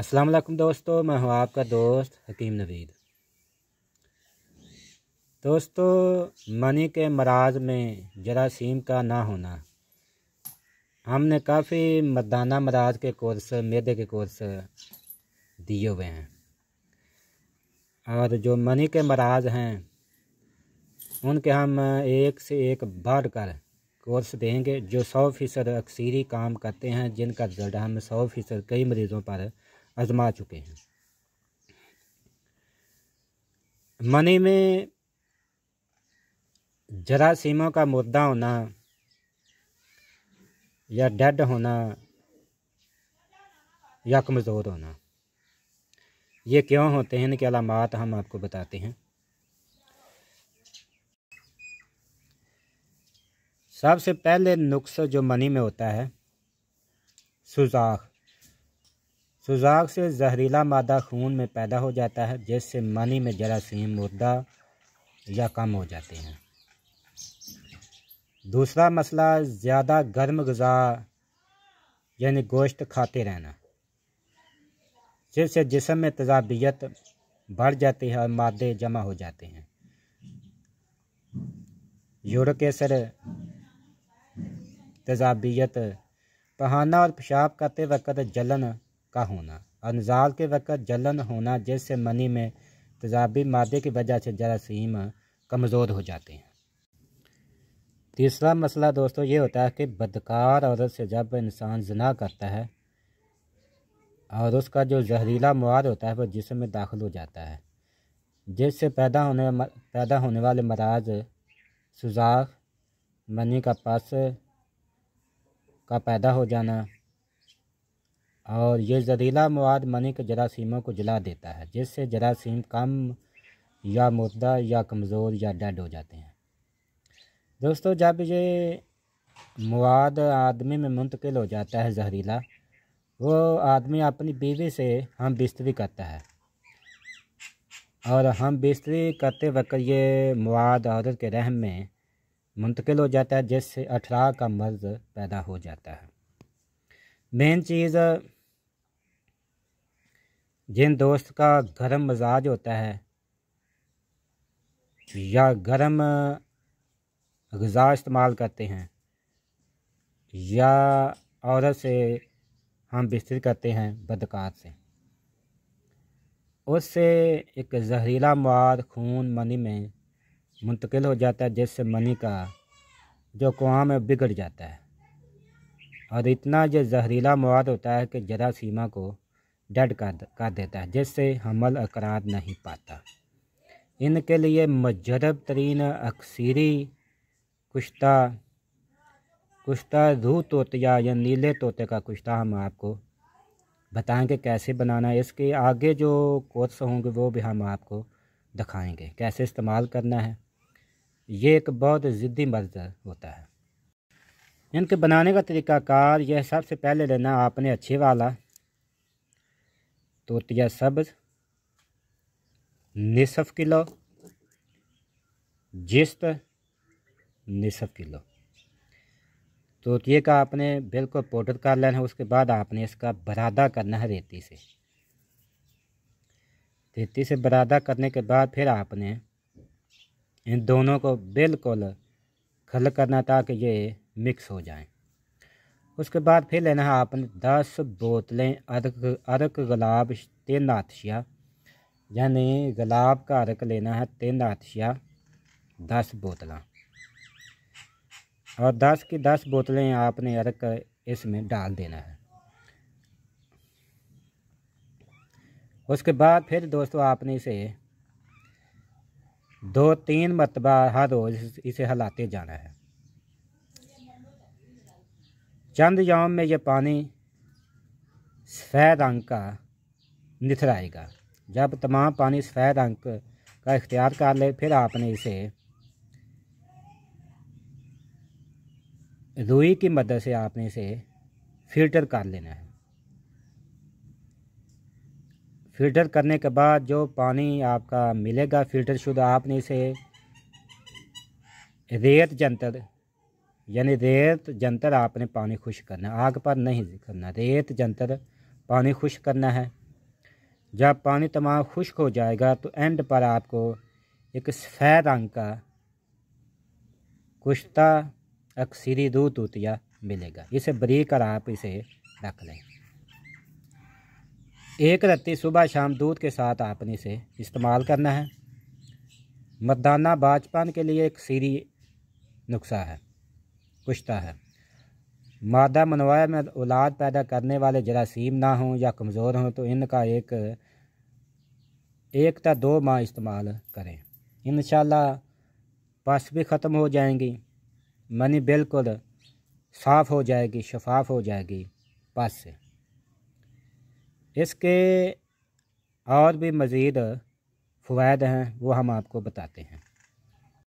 वालेकुम दोस्तों मैं हूँ आपका दोस्त हकीम नवीद दोस्तों मनी के मराज में जरासीम का ना होना हमने काफ़ी मर्दाना मराज के कोर्स मेदे के कोर्स दिए हुए हैं और जो मनी के मराज हैं उनके हम एक से एक बढ़ कर कोर्स देंगे जो सौ फ़ीसद अक्सरी काम करते हैं जिनका रिजल्ट हम सौ फ़ीसद कई मरीज़ों पर आजमा चुके हैं मनी में जरासीमों का मुद्दा होना या डेड होना या कमज़ोर होना ये क्यों होते हैं इनके अलामत हम आपको बताते हैं सबसे पहले नुक्स जो मनी में होता है सुजाख सुजाक से जहरीला मादा खून में पैदा हो जाता है जिससे मनी में जरासीम मुर्दा या कम हो जाते हैं दूसरा मसला ज़्यादा गर्म गज़ा यानी गोश्त खाते रहना जिससे जिसम में तजाबियत बढ़ जाती है और मादे जमा हो जाते हैं यूरिक असर तजाबियत पहाना और पेशाब करते वक्त जलन का होना अनजाल के वक़्त जलन होना जैसे मनी में तजाबी मादे की वजह से जरासीम कमज़ोर हो जाते हैं तीसरा मसला दोस्तों ये होता है कि बदकार औरत से जब इंसान जना करता है और उसका जो जहरीला मवाद होता है वो जिसम में दाखिल हो जाता है जिससे पैदा होने पैदा होने वाले मराज सुजाख मनी का पास का पैदा हो जाना और ये जहरीला मवाद मनिक जरासीमों को जला देता है जिससे जरासीम कम या मुर्दा या कमज़ोर या डेड हो जाते हैं दोस्तों जब ये मवाद आदमी में मुंतकिल हो जाता है जहरीला वो आदमी अपनी बीवी से हम बिस्तरी करता है और हम बिस्तरी करते वक्त ये मवाद औरत के रहम में मुंतकिल हो जाता है जिससे अठरा का मर्ज पैदा हो जाता है मेन चीज़ जिन दोस्त का गर्म मिजाज होता है या गर्म गज़ा इस्तेमाल करते हैं या औरत से हम बिस्तर करते हैं बदकार से उससे एक जहरीला मवाद खून मनी में मुंतकिल हो जाता है जिससे मनी का जो कुआ में बिगड़ जाता है और इतना जो जहरीला मवाद होता है कि जरा सीमा को डेड कर कर देता है जिससे हमल अकरार नहीं पाता इनके लिए मजरब तरीन अक्सरी कुश्ता कुश्ता रू तोतिया या नीले तोते का कुश्ता हम आपको बताएंगे कैसे बनाना है इसके आगे जो कोर्स होंगे वो भी हम आपको दिखाएंगे कैसे इस्तेमाल करना है ये एक बहुत ज़िद्दी मर्ज होता है इनके बनाने का कार यह सबसे पहले लेना आपने अच्छे वाला तोतिया सब्ज नसफ़ किलो जिस्त नसफ़ किलो तोतिए का आपने बिल्कुल पाउडर कर लेना है उसके बाद आपने इसका बरादा करना है रेती से रेती से बरादा करने के बाद फिर आपने इन दोनों को बिल्कुल खल करना ताकि ये मिक्स हो जाएं उसके बाद फिर लेना है आपने दस बोतलें अरक अरक गुलाब तीन आतशिया यानी गुलाब का अरक लेना है तीन आतशिया दस बोतल और दस की दस बोतलें आपने अरक इसमें डाल देना है उसके बाद फिर दोस्तों आपने इसे दो तीन मरतबा हर रोज़ इसे हलाते जाना है चंद यौम में यह पानी सफ़ेद अंक का निथर आएगा जब तमाम पानी सफ़ेद अंक का इख्तियार कर ले फिर आपने इसे रुई की मदद से आपने इसे फिल्टर कर लेना है फिल्टर करने के बाद जो पानी आपका मिलेगा फिल्टर शुद्ध आपने इसे रेत जंतर यानी रेत जंतर आपने पानी खुश करना आग पर नहीं करना रेत जंतर पानी खुश करना है जब पानी तमाम खुश्क हो जाएगा तो एंड पर आपको एक सफ़ेद रंग का कुश्ता अक्सरी दो तूतिया मिलेगा इसे बरी कर आप इसे रख लें एक रत्ती सुबह शाम दूध के साथ आपने इसे इस्तेमाल करना है मतदाना बाजपान के लिए एक सीरी नुस्खा है पुछता है मादा मनवाया में औलाद पैदा करने वाले जरासीम ना हों या कमज़ोर हों तो इनका एक एक ता दो माह इस्तेमाल करें इन पस भी ख़त्म हो जाएंगी मनी बिल्कुल साफ़ हो जाएगी शफाफ हो जाएगी पस से इसके और भी मज़ीद फ़वाद हैं वो हम आपको बताते हैं